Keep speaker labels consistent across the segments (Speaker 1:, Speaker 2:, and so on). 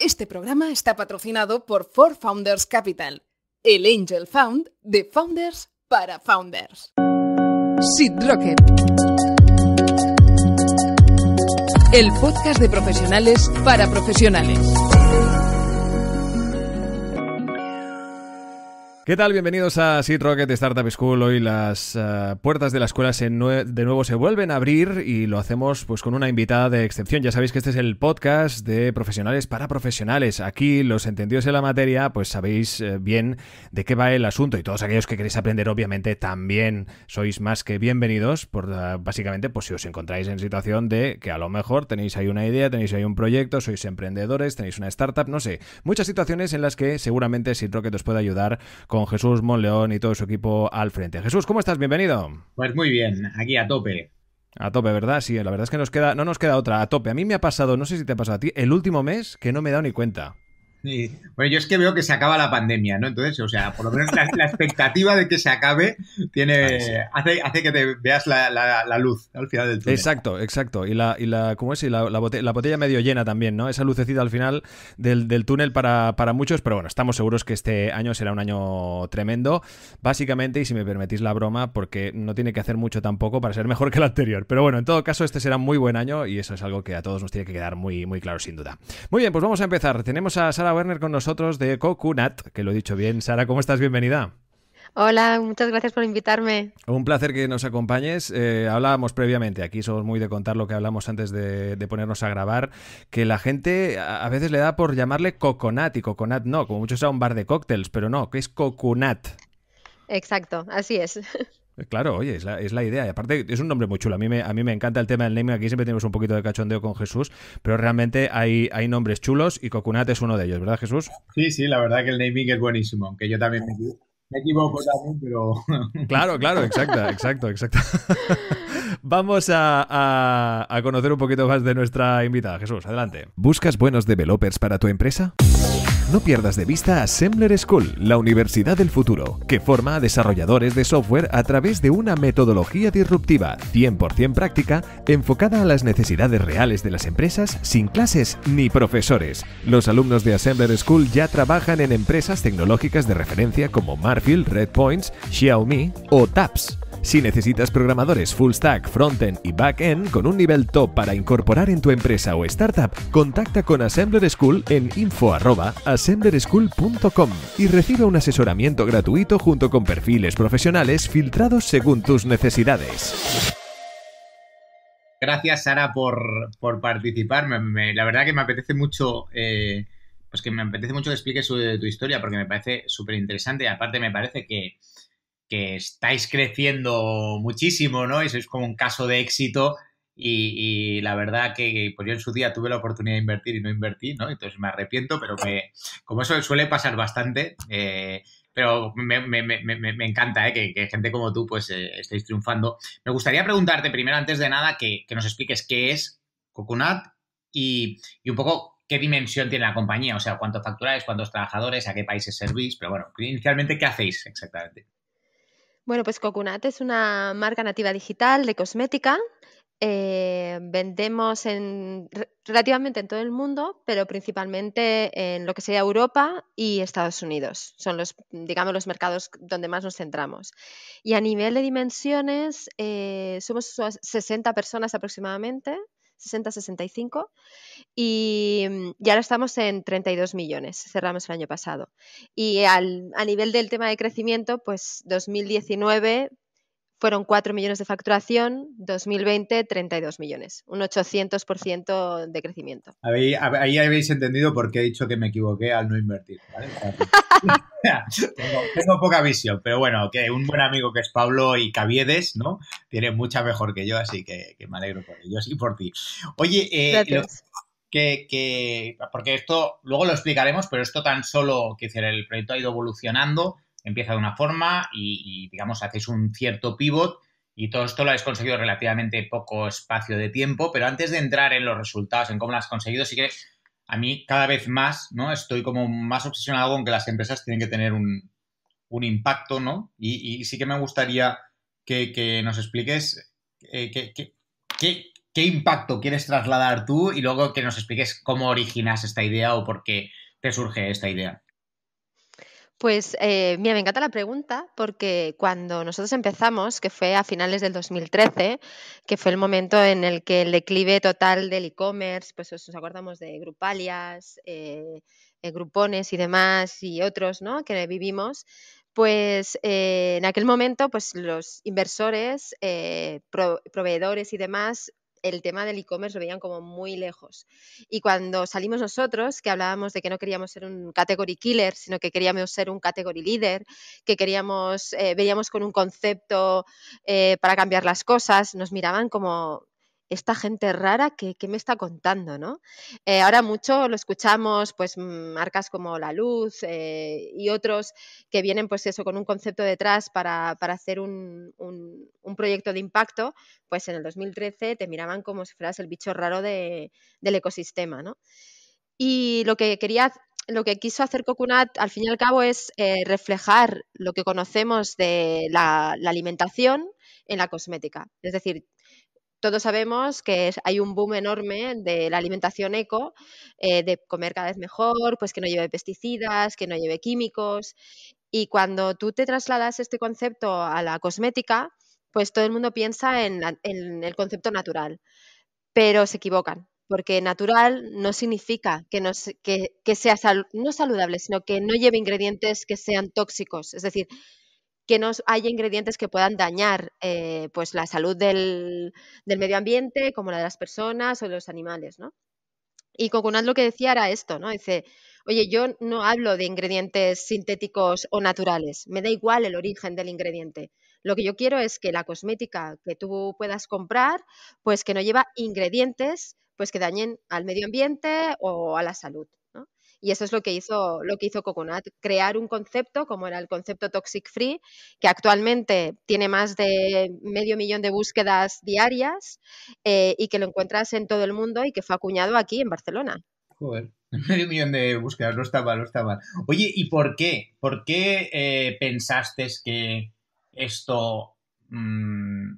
Speaker 1: Este programa está patrocinado por Four Founders Capital, el Angel Found de Founders para Founders. Seed Rocket. El podcast de profesionales para profesionales. ¿Qué tal? Bienvenidos a Seed Rocket Startup School. Hoy las eh, puertas de la escuela de nuevo se vuelven a abrir y lo hacemos pues con una invitada de excepción. Ya sabéis que este es el podcast de profesionales para profesionales. Aquí los entendidos en la materia pues sabéis eh, bien de qué va el asunto y todos aquellos que queréis aprender obviamente también sois más que bienvenidos por eh, básicamente pues si os encontráis en situación de que a lo mejor tenéis ahí una idea, tenéis ahí un proyecto, sois emprendedores, tenéis una startup, no sé, muchas situaciones en las que seguramente Seed Rocket os puede ayudar con Jesús Monleón y todo su equipo al frente. Jesús, ¿cómo estás? Bienvenido. Pues muy bien, aquí a tope. A tope, ¿verdad? Sí, la verdad es que nos queda, no nos queda otra, a tope. A mí me ha pasado, no sé si te ha pasado a ti, el último mes que no me he dado ni cuenta.
Speaker 2: Bueno, yo es que veo que se acaba la pandemia, ¿no? Entonces, o sea, por lo menos la, expectativa de que se acabe tiene hace, que te veas la, luz al final
Speaker 1: del túnel. Exacto, exacto. Y la, y la ¿cómo es? Y botella, la, botella, medio llena también, ¿no? Esa lucecita al final del, túnel para, muchos, pero bueno, estamos seguros que este año será un año tremendo, básicamente, y si me permitís la broma, porque no tiene que hacer mucho tampoco para ser mejor que el anterior. Pero bueno, en todo caso, este será muy buen año y eso es algo que a todos nos tiene que quedar muy, muy claro, sin duda. Muy bien, pues vamos a empezar. Tenemos a Sara Werner con nosotros de Coconut, que lo he dicho bien. Sara, ¿cómo estás? Bienvenida.
Speaker 3: Hola, muchas gracias por invitarme.
Speaker 1: Un placer que nos acompañes. Eh, hablábamos previamente, aquí somos muy de contar lo que hablamos antes de, de, ponernos a grabar, que la gente a veces le da por llamarle coconut y coconut no, como mucho sea un bar de cócteles, pero no, que es coconut.
Speaker 3: Exacto, así es.
Speaker 1: Eh, claro, oye, es la, idea. Y aparte, es un nombre muy chulo. A mí, me, a mí me encanta el tema del naming. Aquí siempre tenemos un poquito de cachondeo con Jesús, pero realmente hay, hay nombres chulos y Cocunat es uno de ellos, ¿verdad, Jesús? Sí, sí, la verdad que el naming es buenísimo, aunque yo también me, equivoco también, pero. Claro, claro, exacto, exacto, exacto. Vamos a, a conocer un poquito más de nuestra invitada, Jesús. Adelante. ¿Buscas buenos developers para tu empresa? No pierdas de vista Assembler School, la universidad del futuro, que forma a desarrolladores de software a través de una metodología disruptiva, 100% práctica, enfocada a las necesidades reales de las empresas sin clases ni profesores. Los alumnos de Assembler School ya trabajan en empresas tecnológicas de referencia como Marfield, Redpoints, Xiaomi o TAPS. Si necesitas programadores full stack, front-end y backend con un nivel top para incorporar en tu empresa o startup, contacta con Assembler School en info@assemblerschool.com y recibe un asesoramiento gratuito junto con perfiles profesionales filtrados según tus necesidades.
Speaker 2: Gracias, Sara, por, participar. la verdad que me apetece mucho eh, pues que me apetece mucho que expliques tu historia porque me parece súper interesante y aparte me parece que, que estáis creciendo muchísimo, ¿no? Y sois como un caso de éxito. Y, la verdad que pues yo en su día tuve la oportunidad de invertir y no invertí, ¿no? Entonces me arrepiento, pero como eso suele pasar bastante, eh, pero me, encanta ¿eh? que, gente como tú pues eh, estéis triunfando. Me gustaría preguntarte primero, antes de nada, que, nos expliques qué es Coconut y, y, un poco qué dimensión tiene la compañía, o sea, cuánto facturáis, cuántos trabajadores, a qué países servís, pero bueno, inicialmente, ¿qué hacéis exactamente?
Speaker 3: Bueno, pues Cocunat es una marca nativa digital de cosmética. Eh, vendemos relativamente en todo el mundo, pero principalmente en lo que sería Europa y Estados Unidos. Son los, digamos, los mercados donde más nos centramos. Y a nivel de dimensiones, eh, somos 60 personas aproximadamente 60-65 y, y, lo mm, estamos en 32 millones, cerramos el año pasado. Y al, a nivel del tema de crecimiento, pues 2019 fueron 4 millones de facturación, 2020 32 millones, un 800% de crecimiento.
Speaker 2: Ahí, habéis entendido por qué he dicho que me equivoqué al no invertir. tengo, poca visión, pero bueno, que un buen amigo que es Pablo y Caviedes, ¿no? Tiene mucha mejor que yo, así que, me alegro por ellos y por ti. Oye, eh, que, que, porque esto luego lo explicaremos, pero esto tan solo, que el proyecto ha ido evolucionando empieza de una forma y, digamos, hacéis un cierto pivot y todo esto lo habéis conseguido relativamente poco espacio de tiempo, pero antes de entrar en los resultados, en cómo lo has conseguido, sí que a mí cada vez más, ¿no? Estoy como más obsesionado con que las empresas tienen que tener un, impacto, ¿no? Y, sí que me gustaría que, nos expliques eh, qué impacto quieres trasladar tú y luego que nos expliques cómo originas esta idea o por qué te surge esta idea.
Speaker 3: Pues eh, mira, me encanta la pregunta porque cuando nosotros empezamos, que fue a finales del 2013, que fue el momento en el que el declive total del e-commerce, pues os, acordamos de Grupalias, eh, eh, Grupones y demás y otros ¿no? que vivimos, pues en aquel momento pues los inversores, proveedores y demás el tema del e-commerce lo veían como muy lejos. Y cuando salimos nosotros, que hablábamos de que no queríamos ser un category killer, sino que queríamos ser un category leader, que queríamos, eh, veíamos con un concepto eh, para cambiar las cosas, nos miraban como, esta gente rara que, me está contando, ¿no? Eh, ahora mucho lo escuchamos, pues mm, marcas como La Luz eh, y otros que vienen, pues eso, con un concepto detrás para, hacer un, proyecto de impacto, pues en el 2013 te miraban como si fueras el bicho raro del ecosistema, ¿no? Y lo que quería lo que quiso hacer Cocunat al fin y al cabo, es eh, reflejar lo que conocemos de la, la, alimentación en la cosmética. Es decir, todos sabemos que hay un boom enorme de la alimentación eco, eh, de comer cada vez mejor, pues que no lleve pesticidas, que no lleve químicos. Y cuando tú te trasladas este concepto a la cosmética, pues todo el mundo piensa en, el concepto natural, pero se equivocan, porque natural no significa que, sea no saludable, sino que no lleve ingredientes que sean tóxicos. Es decir, que no haya ingredientes que puedan dañar eh, pues la salud del, medio ambiente, como la de las personas o de los animales, ¿no? Y Coconut lo que decía era esto, ¿no? Dice, oye, yo no hablo de ingredientes sintéticos o naturales, me da igual el origen del ingrediente. Lo que yo quiero es que la cosmética que tú puedas comprar, pues que no lleva ingredientes pues que dañen al medio ambiente o a la salud. Y eso es lo que hizo, lo que hizo Coconut, crear un concepto como era el concepto Toxic Free, que actualmente tiene más de medio millón de búsquedas diarias eh, y que lo encuentras en todo el mundo y que fue acuñado aquí en Barcelona.
Speaker 2: Joder. Medio millón de búsquedas, no está mal, no está mal. Oye, ¿y por qué? ¿Por qué eh, pensaste que esto... Mm,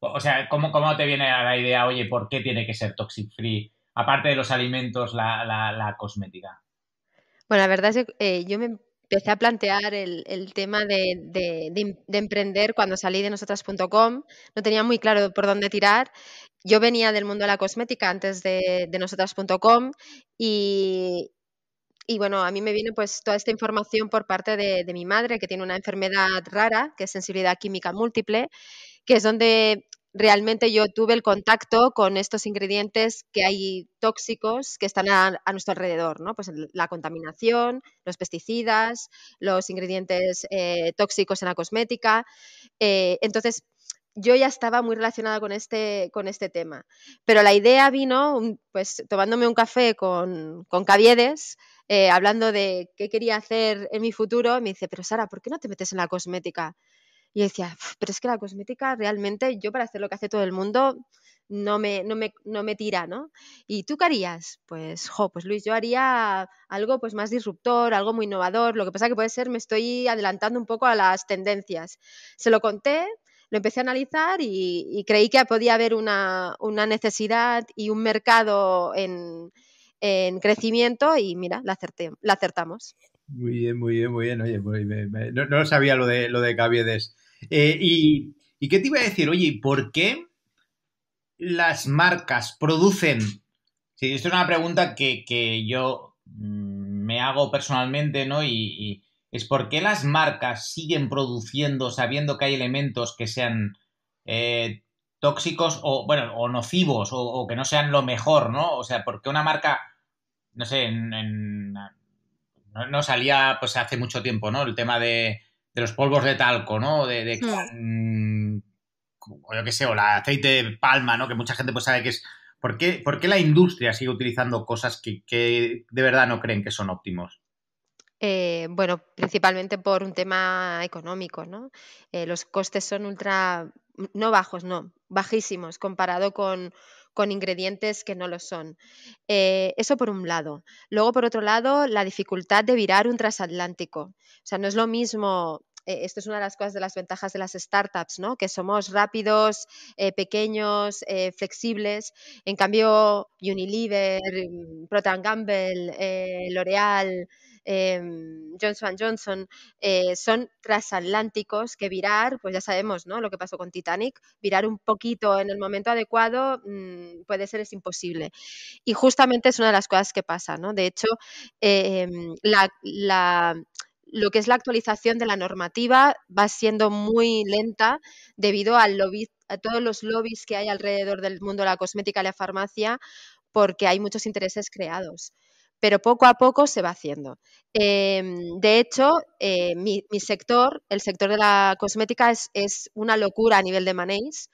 Speaker 2: o sea, ¿cómo, te viene la idea, oye, por qué tiene que ser toxic free? Aparte de los alimentos, la, la cosmética.
Speaker 3: Bueno, la verdad es que eh, yo me empecé a plantear el, tema de, emprender cuando salí de nosotras.com. No tenía muy claro por dónde tirar. Yo venía del mundo de la cosmética antes de, nosotras.com y, y, bueno, a mí me vino pues toda esta información por parte de mi madre que tiene una enfermedad rara, que es sensibilidad química múltiple, que es donde realmente yo tuve el contacto con estos ingredientes que hay tóxicos que están a, nuestro alrededor, ¿no? Pues la contaminación, los pesticidas, los ingredientes eh, tóxicos en la cosmética. Eh, entonces, yo ya estaba muy relacionada con este, con este tema. Pero la idea vino, pues, tomándome un café con, Caviedes, eh, hablando de qué quería hacer en mi futuro, me dice, pero Sara, ¿por qué no te metes en la cosmética? Y decía, pero es que la cosmética realmente, yo para hacer lo que hace todo el mundo, no me, tira, ¿no? ¿Y tú qué harías? Pues, jo, pues Luis, yo haría algo pues más disruptor, algo muy innovador. Lo que pasa que puede ser, me estoy adelantando un poco a las tendencias. Se lo conté, lo empecé a analizar y, creí que podía haber una, necesidad y un mercado en, crecimiento y mira, la acertamos.
Speaker 2: Muy bien, muy bien, muy bien. Oye, pues, no, sabía lo de, lo de Caviedes. Eh, y, qué te iba a decir? Oye, ¿por qué las marcas producen? Sí, esto es una pregunta que, yo mm, me hago personalmente, ¿no? Y, es por qué las marcas siguen produciendo sabiendo que hay elementos que sean eh, tóxicos o, bueno, o nocivos o, que no sean lo mejor, ¿no? O sea, ¿por qué una marca, no sé, en no salía pues hace mucho tiempo, ¿no? El tema de, los polvos de talco, ¿no? De, mm. Mm, o el aceite de palma, ¿no? Que mucha gente pues sabe que es... ¿Por qué, por la industria sigue utilizando cosas que, de verdad no creen que son óptimos?
Speaker 3: Eh, bueno, principalmente por un tema económico, ¿no? Eh, los costes son ultra, no bajos, no, bajísimos comparado con, con ingredientes que no lo son. Eh, eso por un lado. Luego, por otro lado, la dificultad de virar un transatlántico. O sea, no es lo mismo eh, esto es una de las cosas de las ventajas de las startups, ¿no? que somos rápidos, eh, pequeños, flexibles. En cambio, Unilever, mm, Proton Gamble, L'Oreal, Em, Johnson Johnson eh, son transatlánticos que virar, pues ya sabemos ¿no? lo que pasó con Titanic, virar un poquito en el momento adecuado mm, puede ser es imposible. Y justamente es una de las cosas que pasa. ¿no? De hecho, em, lo que es la actualización de la normativa va siendo muy lenta debido a todos los lobbies que hay alrededor del mundo de la cosmética y la farmacia, porque hay muchos intereses creados pero poco a poco se va haciendo. Em, de hecho, eh, mi, sector, el sector de la cosmética, es, una locura a nivel de manéis.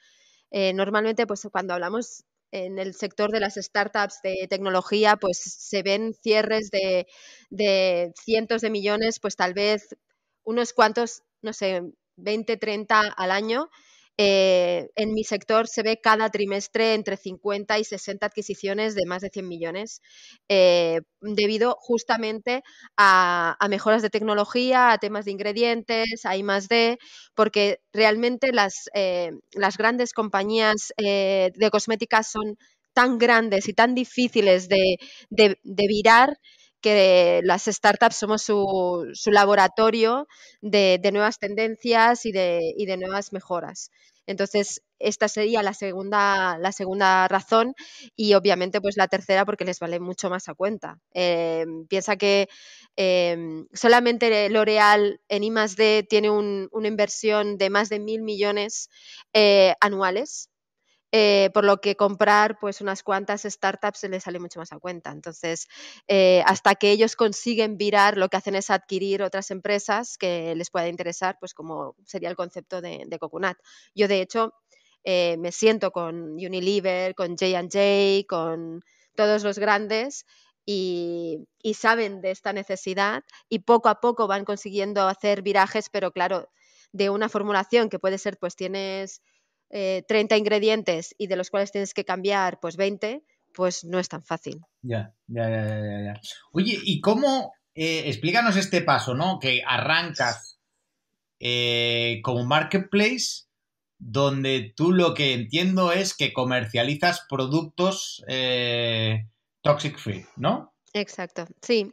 Speaker 3: Eh, normalmente, pues cuando hablamos en el sector de las startups de tecnología, pues se ven cierres de, cientos de millones, pues tal vez unos cuantos, no sé, 20, 30 al año. Eh, en mi sector se ve cada trimestre entre 50 y 60 adquisiciones de más de 100 millones, eh, debido justamente a, mejoras de tecnología, a temas de ingredientes, a I D, porque realmente las, eh, grandes compañías de cosméticas son tan grandes y tan difíciles de, de virar que las startups somos su, laboratorio de, nuevas tendencias y de, nuevas mejoras. Entonces, esta sería la segunda, la segunda razón y obviamente pues la tercera porque les vale mucho más a cuenta. Em, piensa que em, solamente L'Oreal en I+.D. tiene una inversión de más de mil millones eh, anuales eh, por lo que comprar pues unas cuantas startups se les sale mucho más a cuenta. Entonces, eh, hasta que ellos consiguen virar, lo que hacen es adquirir otras empresas que les pueda interesar, pues como sería el concepto de, de Yo, de hecho, eh, me siento con Unilever, con JJ, con todos los grandes y, saben de esta necesidad y poco a poco van consiguiendo hacer virajes, pero claro, de una formulación que puede ser, pues tienes 30 eh, ingredientes y de los cuales tienes que cambiar pues 20, pues no es tan fácil. Ya, ya, ya, ya. Oye, ¿y
Speaker 2: cómo? Eh, explícanos este paso, ¿no? Que arrancas eh, como marketplace donde tú lo que entiendo es que comercializas productos toxic free, ¿no?
Speaker 3: Exacto, sí.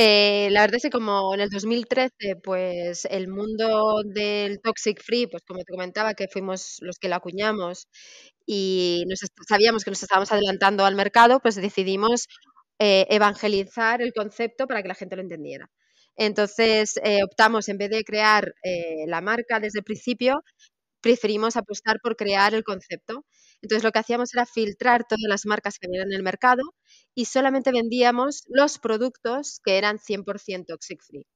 Speaker 3: Eh, la verdad es que como en el 2013, pues el mundo del toxic free, pues como te comentaba, que fuimos los que lo acuñamos y nos sabíamos que nos estábamos adelantando al mercado, pues decidimos eh, evangelizar el concepto para que la gente lo entendiera. Entonces eh, optamos, en vez de crear la marca desde el principio, preferimos apostar por crear el concepto. Entonces lo que hacíamos era filtrar todas las marcas que había en el mercado y solamente vendíamos los productos que eran 100% toxic free.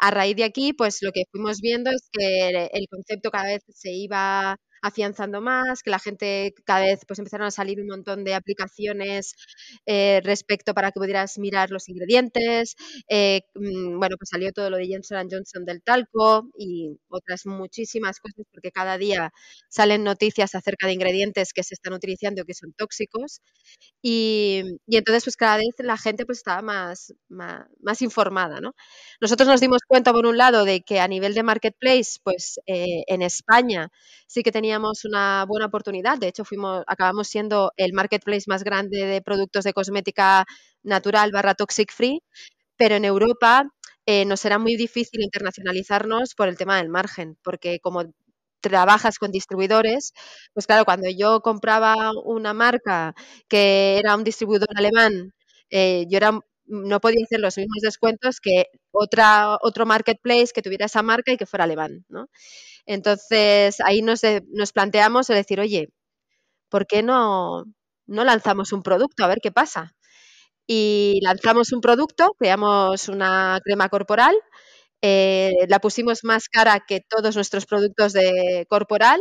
Speaker 3: A raíz de aquí, pues lo que fuimos viendo es que el concepto cada vez se iba afianzando más, que la gente cada vez pues empezaron a salir un montón de aplicaciones eh, respecto para que pudieras mirar los ingredientes, eh, mm, bueno, pues salió todo lo de Johnson Johnson del talco y otras muchísimas cosas porque cada día salen noticias acerca de ingredientes que se están utilizando que son tóxicos y, entonces pues cada vez la gente pues estaba más, informada, ¿no? Nosotros nos dimos cuenta por un lado de que a nivel de marketplace pues eh, en España sí que teníamos una buena oportunidad. De hecho, acabamos siendo el marketplace más grande de productos de cosmética natural barra toxic free, pero en Europa eh, nos será muy difícil internacionalizarnos por el tema del margen, porque como trabajas con distribuidores, pues claro, cuando yo compraba una marca que era un distribuidor alemán, eh, yo no podía hacer los mismos descuentos que otro marketplace que tuviera esa marca y que fuera alemán. ¿no? Entonces ahí nos, planteamos el decir, oye, ¿por qué no, lanzamos un producto? A ver qué pasa. Y lanzamos un producto, creamos una crema corporal, eh, la pusimos más cara que todos nuestros productos de corporal.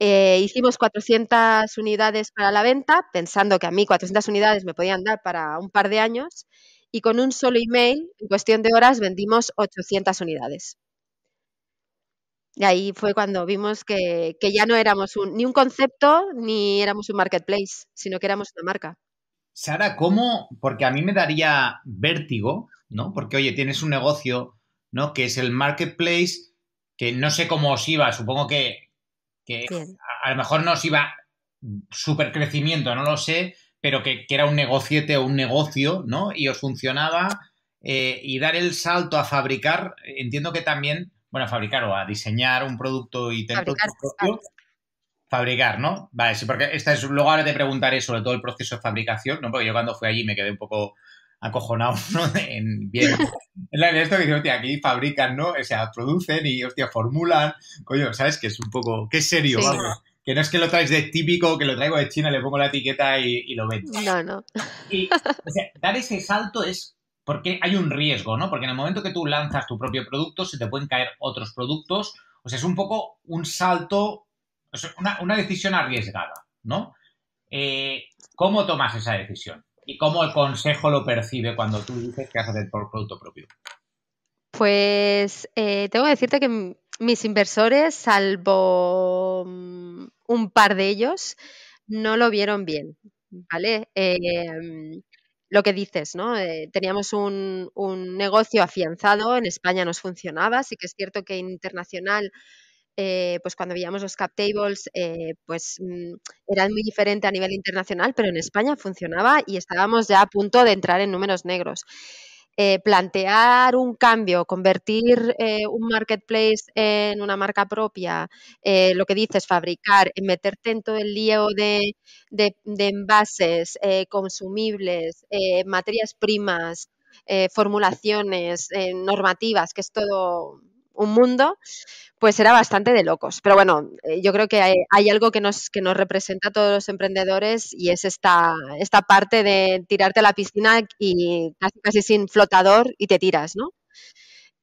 Speaker 3: Eh, hicimos 400 unidades para la venta, pensando que a mí 400 unidades me podían dar para un par de años, y con un solo email, en cuestión de horas, vendimos 800 unidades. Y ahí fue cuando vimos que, ya no éramos ni un concepto ni éramos un marketplace, sino que éramos una marca.
Speaker 2: Sara, ¿cómo? Porque a mí me daría vértigo, ¿no? Porque, oye, tienes un negocio, ¿no? Que es el marketplace, que no sé cómo os iba, supongo que, a, lo mejor no os iba súper crecimiento, no lo sé, pero que, era un negociete o un negocio, ¿no? Y os funcionaba. Eh, y dar el salto a fabricar, entiendo que también a fabricar o a diseñar un producto y tener fabricar, Fabricar, ¿no? Vale, sí, porque esta es, luego ahora te preguntaré sobre todo el proceso de fabricación, ¿no? Porque yo cuando fui allí me quedé un poco acojonado, En, bien, esto que dice, hostia, aquí fabrican, ¿no? O sea, producen y, hostia, formulan, coño, ¿sabes? Que es un poco, qué serio, vamos que no es que lo traes de típico, que lo traigo de China, le pongo la etiqueta y, lo vendo. No,
Speaker 3: no. o
Speaker 2: sea, dar ese salto es porque hay un riesgo, ¿no? Porque en el momento que tú lanzas tu propio producto, se te pueden caer otros productos. O sea, es un poco un salto, una, decisión arriesgada, ¿no? Eh, ¿Cómo tomas esa decisión? ¿Y cómo el consejo lo percibe cuando tú dices que haces el producto propio?
Speaker 3: Pues eh, tengo que decirte que mis inversores, salvo mm, un par de ellos, no lo vieron bien, ¿vale? Eh, mm, lo que dices, ¿no? Eh, teníamos un, negocio afianzado, en España nos funcionaba, sí que es cierto que internacional, eh, pues cuando veíamos los cap tables, eh, pues mm, era muy diferente a nivel internacional, pero en España funcionaba y estábamos ya a punto de entrar en números negros. Eh, plantear un cambio, convertir eh, un marketplace en una marca propia, eh, lo que dices, fabricar, meterte en todo el lío de, de envases, consumibles, materias primas, formulaciones, normativas, que es todo un mundo, pues era bastante de locos. Pero bueno, eh, yo creo que hay, algo que nos, que nos representa a todos los emprendedores y es esta, esta parte de tirarte a la piscina y casi, casi sin flotador y te tiras, ¿no?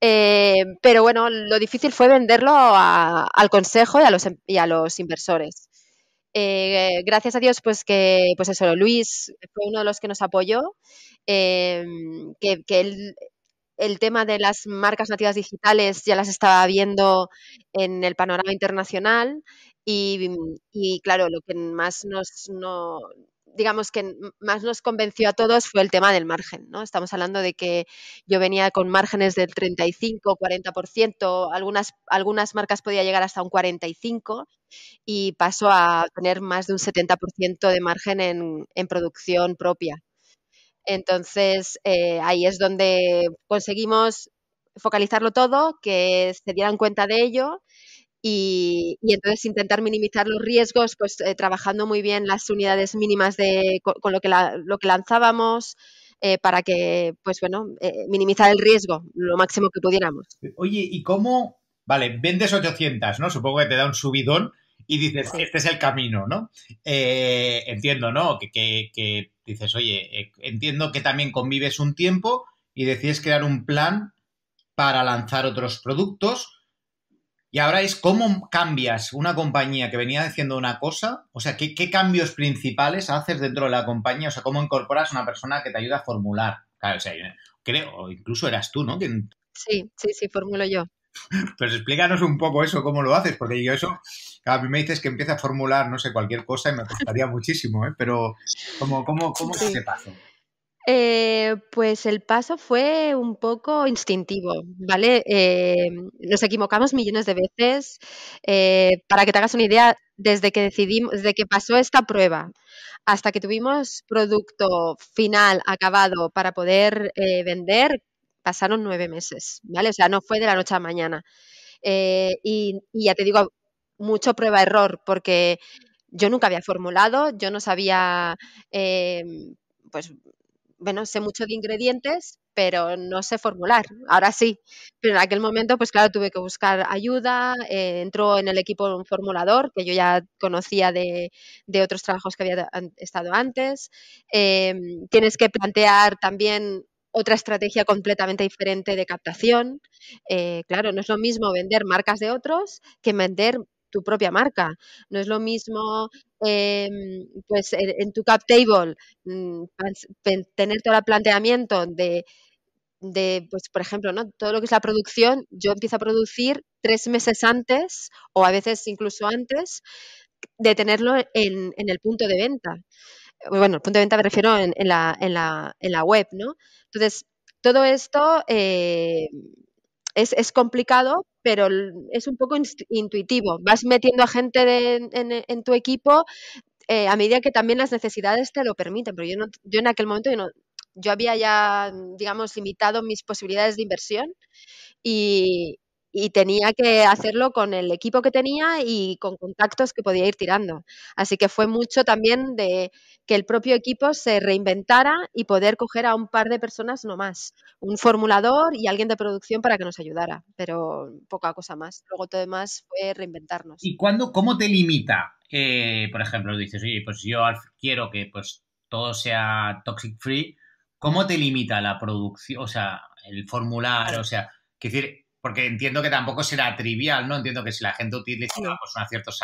Speaker 3: Eh, pero bueno, lo difícil fue venderlo al consejo y a los, em, a los inversores. Eh, gracias a Dios, pues que, pues eso, Luis fue uno de los que nos apoyó, que, que, él el tema de las marcas nativas digitales ya las estaba viendo en el panorama internacional y, mm, claro, lo que más nos, digamos que más nos convenció a todos fue el tema del margen. ¿no? Estamos hablando de que yo venía con márgenes del 35, 40%, algunas, algunas marcas podía llegar hasta un 45% y pasó a tener más de un 70% de margen en producción propia. Entonces, eh, ahí es donde conseguimos focalizarlo todo, que se dieran cuenta de ello y, entonces intentar minimizar los riesgos, pues eh, trabajando muy bien las unidades mínimas de, con, lo, que lo que lanzábamos. Eh, para que, pues bueno, minimizar el riesgo lo máximo que pudiéramos. Oye, ¿y cómo?
Speaker 2: Vale, vendes 800, ¿no? Supongo que te da un subidón y dices, este es el camino, ¿no? entiendo, ¿no? que, que, que dices, oye, eh, entiendo que también convives un tiempo y decides crear un plan para lanzar otros productos. Y ahora es cómo cambias una compañía que venía haciendo una cosa, o sea, ¿qué, qué cambios principales haces dentro de la compañía, o sea, cómo incorporas a una persona que te ayuda a formular. Claro, o sea, creo, incluso eras tú, ¿no?
Speaker 3: Sí, sí, sí, formulo yo.
Speaker 2: Pues explícanos un poco eso, cómo lo haces, porque yo eso a mí me dices que empieza a formular, no sé, cualquier cosa y me costaría muchísimo, ¿eh? Pero, ¿cómo, cómo, cómo sí. se pasó?
Speaker 3: Eh, pues el paso fue un poco instintivo, ¿vale? Eh, nos equivocamos millones de veces. Eh, para que te hagas una idea, desde que decidimos, desde que pasó esta prueba hasta que tuvimos producto final acabado para poder vender, pasaron nueve meses, ¿vale? O sea, no fue de la noche a la mañana. y ya te digo, mucho prueba-error, porque yo nunca había formulado, yo no sabía, em, pues, bueno, sé mucho de ingredientes, pero no sé formular, ahora sí. Pero en aquel momento, pues claro, tuve que buscar ayuda, eh, entró en el equipo un formulador que yo ya conocía de, otros trabajos que había estado antes. Em, tienes que plantear también otra estrategia completamente diferente de captación. Eh, claro, no es lo mismo vender marcas de otros que vender tu propia marca. No es lo mismo em, pues en, tu cap table mm, tener todo el planteamiento de, de, pues por ejemplo, ¿no? todo lo que es la producción, yo empiezo a producir tres meses antes o a veces incluso antes de tenerlo en, en el punto de venta. Bueno, el punto de venta me refiero en, en, la, en la, web, ¿no? Entonces, todo esto eh, es, es complicado pero es un poco intuitivo. Vas metiendo a gente en, tu equipo eh, a medida que también las necesidades te lo permiten, pero yo, no, yo en aquel momento no, yo había ya, digamos, limitado mis posibilidades de inversión y, y tenía que hacerlo con el equipo que tenía y con contactos que podía ir tirando. Así que fue mucho también de que el propio equipo se reinventara y poder coger a un par de personas no más, un formulador y alguien de producción para que nos ayudara, pero poca cosa más. Luego todo demás fue reinventarnos. ¿Y
Speaker 2: cuándo, cómo te limita? Eh, por ejemplo, dices, oye, pues yo quiero que pues todo sea toxic free. ¿Cómo te limita la producción, o sea, el formular, o sea, que decir, porque entiendo que tampoco será trivial, ¿no? Entiendo que si la gente utiliza pues, unas ciertas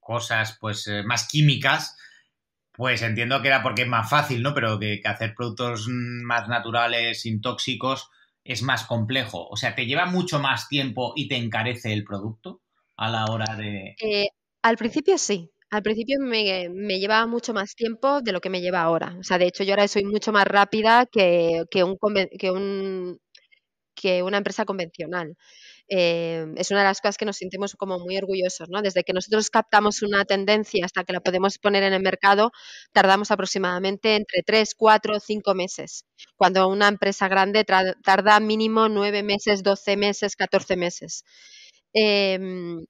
Speaker 2: cosas pues eh, más químicas, pues entiendo que era porque es más fácil, ¿no? Pero que, hacer productos más naturales, sin tóxicos, es más complejo. O sea, ¿te lleva mucho más tiempo y te encarece el producto a la hora de...?
Speaker 3: Eh, al principio sí. Al principio me, me, llevaba mucho más tiempo de lo que me lleva ahora. O sea, de hecho yo ahora soy mucho más rápida que, que, un, que un, que una empresa convencional. Em, es una de las cosas que nos sentimos como muy orgullosos, ¿no? Desde que nosotros captamos una tendencia hasta que la podemos poner en el mercado, tardamos aproximadamente entre 3, 4, 5 meses, cuando una empresa grande tarda mínimo 9 meses, 12 meses, 14 meses. Em,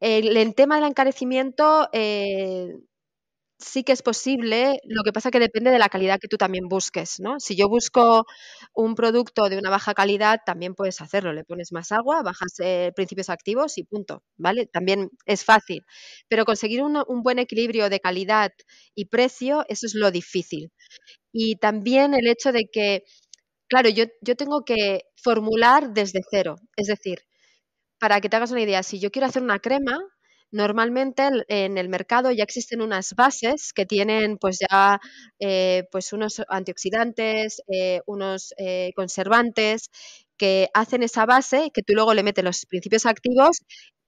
Speaker 3: el, tema del encarecimiento eh, sí que es posible, lo que pasa que depende de la calidad que tú también busques, ¿no? Si yo busco un producto de una baja calidad, también puedes hacerlo, le pones más agua, bajas eh, principios activos y punto, ¿vale? También es fácil, pero conseguir un, buen equilibrio de calidad y precio, eso es lo difícil. Y también el hecho de que, claro, yo tengo que formular desde cero, es decir, para que te hagas una idea, si yo quiero hacer una crema, Normalmente en el mercado ya existen unas bases que tienen pues ya eh, pues unos antioxidantes, eh, unos eh, conservantes que hacen esa base que tú luego le metes los principios activos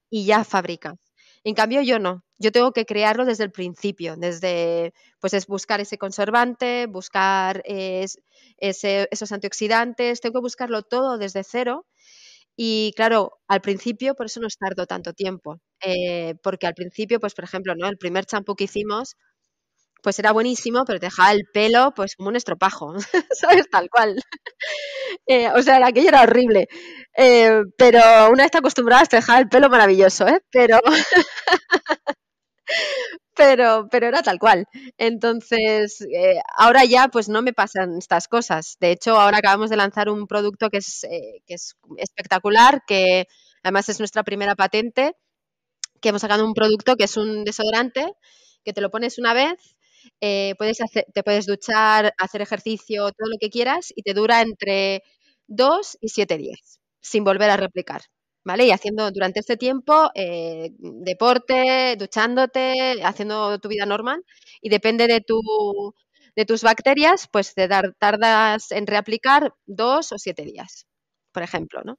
Speaker 3: y ya fabrica. En cambio yo no, yo tengo que crearlo desde el principio, desde pues es buscar ese conservante, buscar esos antioxidantes, tengo que buscarlo todo desde cero y claro, al principio por eso nos tardó tanto tiempo, eh, porque al principio, pues por ejemplo, ¿no? El primer champú que hicimos, pues era buenísimo, pero te dejaba el pelo pues como un estropajo, ¿sabes? Tal cual. Eh, o sea, aquello era horrible. Eh, pero una vez te a te dejaba el pelo maravilloso, ¿eh? Pero pero, pero era tal cual. Entonces, eh, ahora ya pues no me pasan estas cosas. De hecho, ahora acabamos de lanzar un producto que es, eh, que es espectacular, que además es nuestra primera patente, que hemos sacado un producto que es un desodorante, que te lo pones una vez. Eh, puedes te puedes duchar, hacer ejercicio, todo lo que quieras y te dura entre 2 y 7 días sin volver a replicar. ¿vale? Y haciendo durante este tiempo eh, deporte, duchándote, haciendo tu vida normal y depende de tu de tus bacterias, pues te dar, tardas en reaplicar dos o siete días, por ejemplo, ¿no?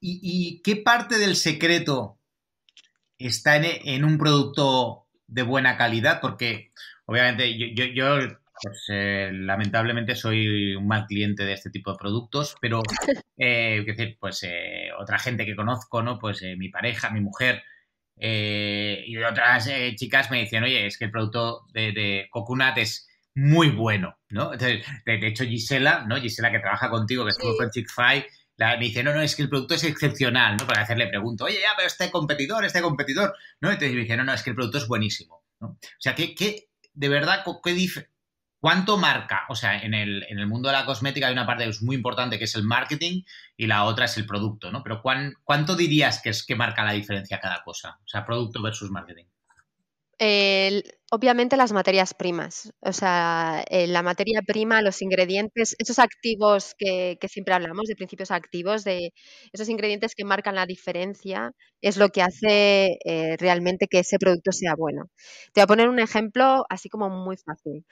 Speaker 2: ¿y, qué parte del secreto está en, un producto de buena calidad? Porque obviamente yo pues eh, lamentablemente soy un mal cliente de este tipo de productos, pero eh, decir, pues eh, otra gente que conozco, ¿no? Pues mi pareja, mi mujer y otras chicas me dicen, oye, es que el producto de, de es muy bueno, ¿no? de, hecho, Gisela, ¿no? Gisela que trabaja contigo, que estuvo con Chick-fil, me dice, no, no, es que el producto es excepcional, ¿no? Para hacerle pregunto, oye, ya, pero este competidor, este competidor, ¿no? Entonces me dice, no, no, es que el producto es buenísimo, ¿no? O sea, que, qué de verdad, ¿qué, ¿Cuánto marca? O sea, en el, en el, mundo de la cosmética hay una parte que es muy importante que es el marketing y la otra es el producto, ¿no? Pero ¿cuán, ¿cuánto dirías que es que marca la diferencia cada cosa? O sea, producto versus marketing
Speaker 3: obviamente las materias primas, o sea, eh, la materia prima, los ingredientes, esos activos que, siempre hablamos, de principios activos, de esos ingredientes que marcan la diferencia, es lo que hace eh, realmente que ese producto sea bueno. Te voy a poner un ejemplo así como muy fácil.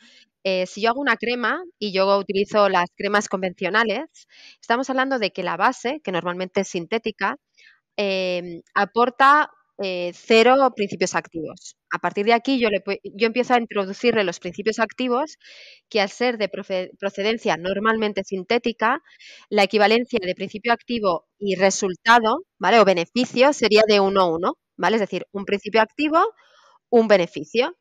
Speaker 3: Eh, si yo hago una crema y yo utilizo las cremas convencionales, estamos hablando de que la base, que normalmente es sintética, aporta eh, cero principios activos. A partir de aquí yo, empiezo a introducirle los principios activos que al ser de procedencia normalmente sintética, la equivalencia de principio activo y resultado, ¿vale? O beneficio sería de uno a uno, ¿vale? Es decir, un principio activo, un beneficio.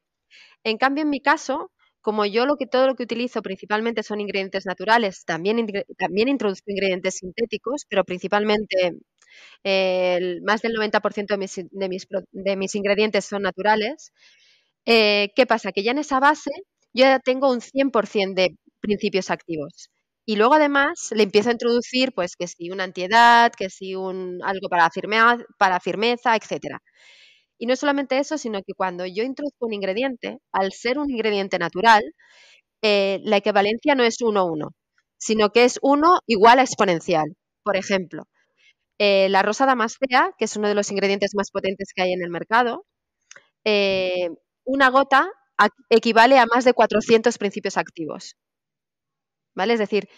Speaker 3: En cambio, en mi caso, como yo todo lo que utilizo principalmente son ingredientes naturales, también introduzco ingredientes sintéticos, pero principalmente más del 90% de mis, ingredientes son naturales. Eh, ¿Qué pasa? Que ya en esa base yo ya tengo un 100% de principios activos. Y luego además le empiezo a introducir, pues que si una antiedad, que si algo para firmeza, para firmeza, etcétera. Y no solamente eso, sino que cuando yo introduzco un ingrediente, al ser un ingrediente natural, eh, la equivalencia no es 1-1, sino que es 1 igual a exponencial. Por ejemplo, eh, la rosa damascea, que es uno de los ingredientes más potentes que hay en el mercado, eh, una gota equivale a más de 400 principios activos. ¿Vale? Es decir,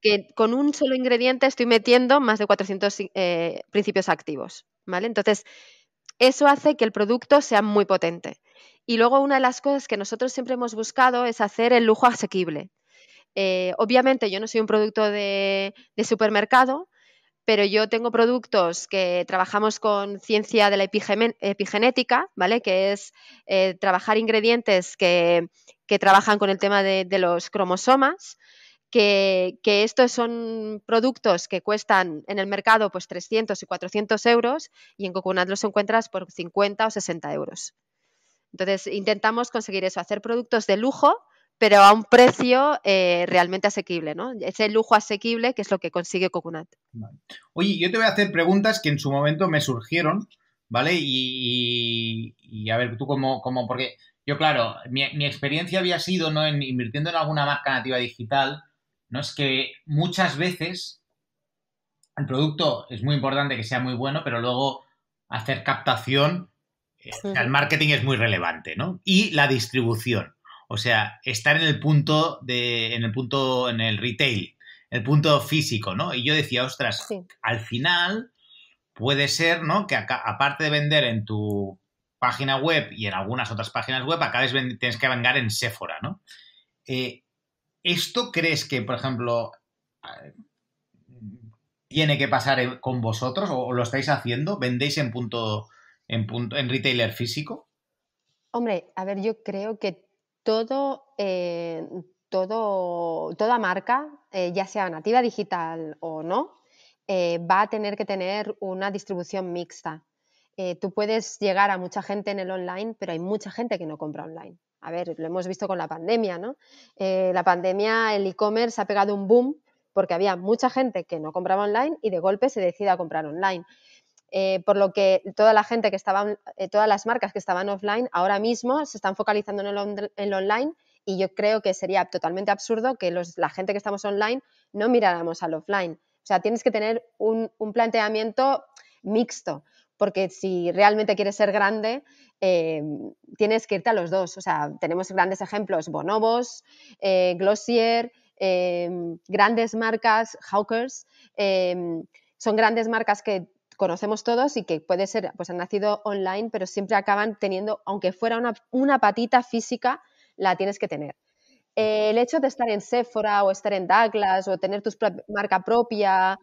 Speaker 3: que con un solo ingrediente estoy metiendo más de 400 eh, principios activos. ¿Vale? Entonces, eso hace que el producto sea muy potente. Y luego una de las cosas que nosotros siempre hemos buscado es hacer el lujo asequible. obviamente yo no soy un producto de supermercado, pero yo tengo productos que trabajamos con ciencia de la epigenética, ¿vale? Que es eh, trabajar ingredientes que, trabajan con el tema de, los cromosomas. Que, estos son productos que cuestan en el mercado pues 300 y 400 euros y en Coconut los encuentras por 50 o 60 euros. Entonces intentamos conseguir eso, hacer productos de lujo pero a un precio eh, realmente asequible, ¿no? Ese lujo asequible que es lo que consigue Cocunat.
Speaker 2: Oye, yo te voy a hacer preguntas que en su momento me surgieron, ¿vale? Y, a ver, tú cómo, porque yo claro, mi, experiencia había sido, ¿no? En invirtiendo en alguna marca nativa digital, ¿no? Es que muchas veces el producto es muy importante que sea muy bueno, pero luego hacer captación, eh, el marketing es muy relevante, ¿no? Y la distribución. O sea, estar en el punto de, en el punto, en el retail, el punto físico, ¿no? Y yo decía, ostras, al final puede ser, ¿no? Que acá, aparte de vender en tu página web y en algunas otras páginas web, acá tienes que vengar en Sephora, ¿no? Eh, ¿Esto crees que, por ejemplo, ah, tiene que pasar con vosotros o lo estáis haciendo? ¿Vendéis en punto, en punto, en retailer físico?
Speaker 3: Hombre, a ver, yo creo que eh, todo, toda marca, eh, ya sea nativa digital o no, eh, va a tener que tener una distribución mixta. tú puedes llegar a mucha gente en el online, pero hay mucha gente que no compra online. A ver, lo hemos visto con la pandemia, ¿no? la pandemia, el e-commerce ha pegado un boom porque había mucha gente que no compraba online y de golpe se decide a comprar online. Eh, por lo que toda la gente que estaba eh, todas las marcas que estaban offline ahora mismo se están focalizando en el, online y yo creo que sería totalmente absurdo que la gente que estamos online no miráramos al offline. O sea, tienes que tener un, planteamiento mixto, porque si realmente quieres ser grande, eh, tienes que irte a los dos. O sea, tenemos grandes ejemplos, Bonobos, Glossier, grandes marcas, Hawkers, son grandes marcas que conocemos todos y que puede ser, pues han nacido online, pero siempre acaban teniendo, aunque fuera una, una patita física, la tienes que tener. el hecho de estar en Sephora o estar en Douglas o tener tu marca propia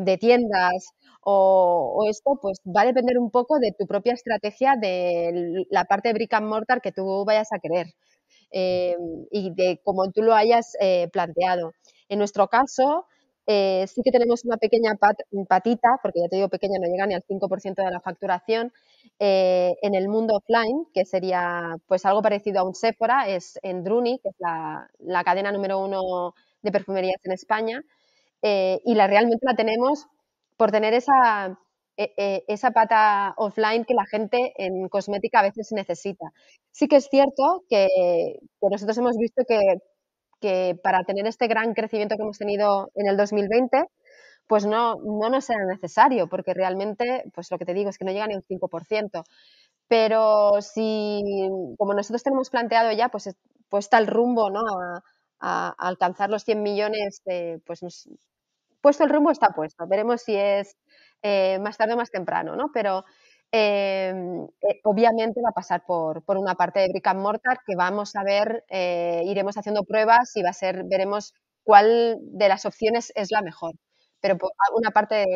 Speaker 3: de tiendas o, esto, pues va a depender un poco de tu propia estrategia, de la parte brick and mortar que tú vayas a querer eh, y de cómo tú lo hayas eh, planteado. En nuestro caso, eh, sí que tenemos una pequeña patita, porque ya te digo pequeña, no llega ni al 5% de la facturación, eh, en el mundo offline, que sería pues algo parecido a un Sephora, es en Druni, que es la, cadena número uno de perfumerías en España, eh, y la realmente la tenemos por tener esa, e, e, esa pata offline que la gente en cosmética a veces necesita. Sí que es cierto que nosotros hemos visto que que para tener este gran crecimiento que hemos tenido en el 2020, pues no, no nos será necesario, porque realmente, pues lo que te digo es que no llega ni un 5%. Pero si, como nosotros tenemos planteado ya, pues, pues el rumbo, A, alcanzar los 100 millones, pues puesto el rumbo está puesto. Veremos si es eh, más tarde o más temprano, ¿no? Pero Em, eh, obviamente va a pasar por, por, una parte de brick and mortar que vamos a ver, eh, iremos haciendo pruebas y va a ser, veremos cuál de las opciones es la mejor. Pero ah, una parte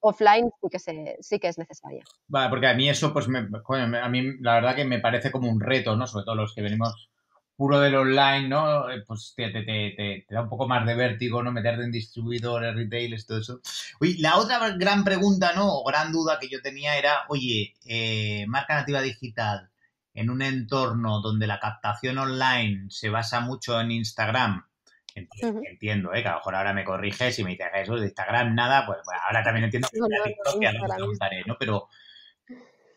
Speaker 3: offline sí que, se, sí que es necesaria.
Speaker 2: Vale, porque a mí eso, pues, a mí la verdad que me parece como un reto, ¿no? Sobre todo los que venimos puro del online, ¿no? Eh, pues te, da un poco más de vértigo, ¿no? Meterte en distribuidores, retailers, todo eso. Oye, la otra gran pregunta, ¿no? O gran duda que yo tenía era, oye, eh, marca nativa digital en un entorno donde la captación online se basa mucho en Instagram. Entiendo, entiendo ¿eh? que a lo mejor ahora me corriges y me dices eso de Instagram, nada, pues bueno, pues, ahora también entiendo que no, ¿no? Pero,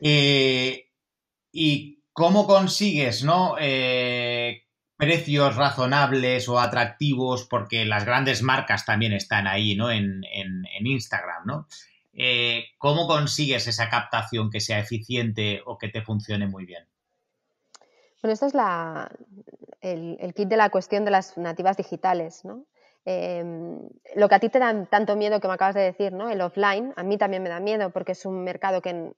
Speaker 2: eh, y ¿Cómo consigues, no? Eh, precios razonables o atractivos, porque las grandes marcas también están ahí, ¿no? En, Instagram, ¿no? Eh, ¿Cómo consigues esa captación que sea eficiente o que te funcione muy bien?
Speaker 3: Bueno, esto es el, kit de la cuestión de las nativas digitales, ¿no? Em, lo que a ti te da tanto miedo que me acabas de decir, ¿no? El offline, a mí también me da miedo porque es un mercado que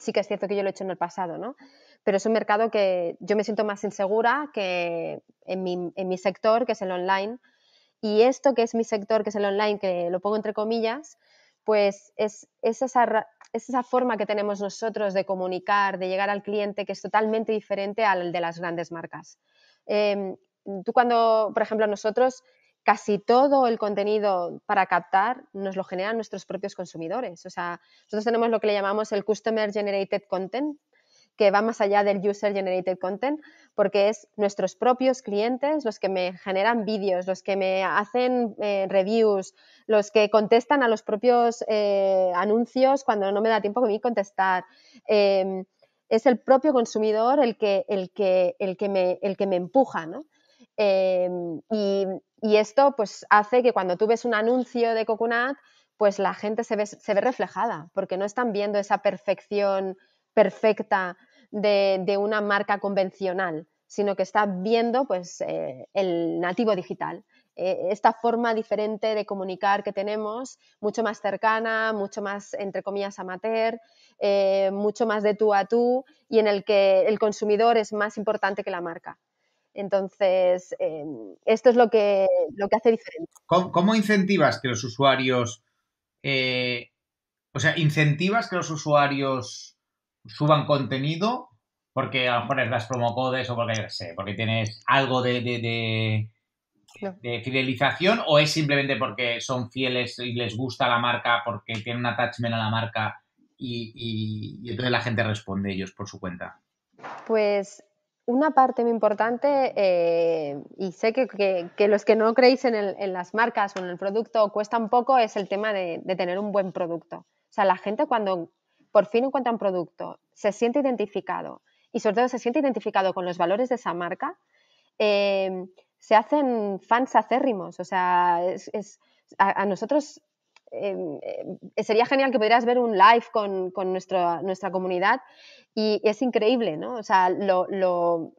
Speaker 3: sí que es cierto que yo lo he hecho en el pasado, ¿no? Pero es un mercado que yo me siento más insegura que en mi, sector, que es el online. Y esto que es mi sector, que es el online, que lo pongo entre comillas, pues es, esa, forma que tenemos nosotros de comunicar, de llegar al cliente, que es totalmente diferente al de las grandes marcas. Em, tú cuando, por ejemplo, nosotros casi todo el contenido para captar nos lo generan nuestros propios consumidores. O sea, nosotros tenemos lo que le llamamos el Customer Generated Content, que va más allá del User Generated Content, porque es nuestros propios clientes los que me generan vídeos, los que me hacen eh, reviews, los que contestan a los propios eh, anuncios cuando no me da tiempo a mí contestar. Em, es el propio consumidor el que, el que, el que, me, el que me empuja, em, y y esto pues hace que cuando tú ves un anuncio de Cocunat, pues la gente se ve, se ve reflejada, porque no están viendo esa perfección perfecta de, una marca convencional, sino que está viendo pues eh, el nativo digital eh, esta forma diferente de comunicar que tenemos, mucho más cercana, mucho más, entre comillas, amateur, eh, mucho más de tú a tú y en el que el consumidor es más importante que la marca. Entonces, em, esto es lo que, que hace diferente.
Speaker 2: ¿Cómo, incentivas que los usuarios, eh, o sea, incentivas que los usuarios suban contenido? Porque a lo mejor les das promocodes o porque, porque tienes algo de, de, fidelización o es simplemente porque son fieles y les gusta la marca, porque tienen un attachment a la marca y, y, y entonces la gente responde ellos por su cuenta?
Speaker 3: Pues una parte muy importante, eh, y sé que, los que no creéis en, el, en, las marcas o en el producto cuesta un poco, es el tema de, tener un buen producto. O sea, la gente cuando por fin encuentra un producto, se siente identificado y sobre todo se siente identificado con los valores de esa marca, eh, se hacen fans acérrimos. O sea, es, es, a, nosotros Em, eh, sería genial que pudieras ver un live con, nuestra, comunidad y, es increíble, ¿no? O sea, lo,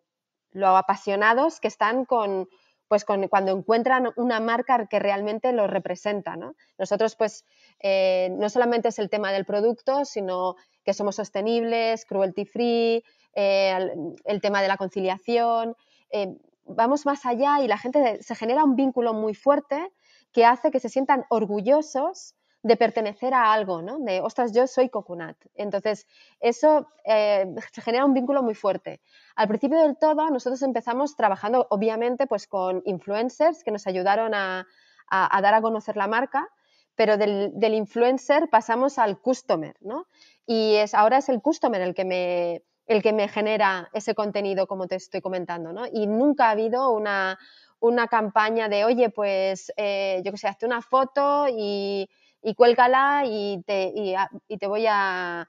Speaker 3: apasionados que están con, pues cuando encuentran una marca que realmente los representa. Nosotros, pues, eh, no solamente es el tema del producto, sino que somos sostenibles, cruelty free, eh, el, tema de la conciliación. vamos más allá y la gente se genera un vínculo muy fuerte que hace que se sientan orgullosos de pertenecer a algo, ¿no? De, ostras, yo soy cocunat. Entonces, eso eh, genera un vínculo muy fuerte. Al principio del todo, nosotros empezamos trabajando, obviamente, pues con influencers que nos ayudaron a, dar a conocer la marca, pero del, influencer pasamos al customer, ¿no? Y es, ahora es el customer el que me el que me genera ese contenido, como te estoy comentando, ¿no? Y nunca ha habido una, una campaña de, oye, pues eh, yo que sé, hazte una foto y, y cuélgala y te, y, te voy a,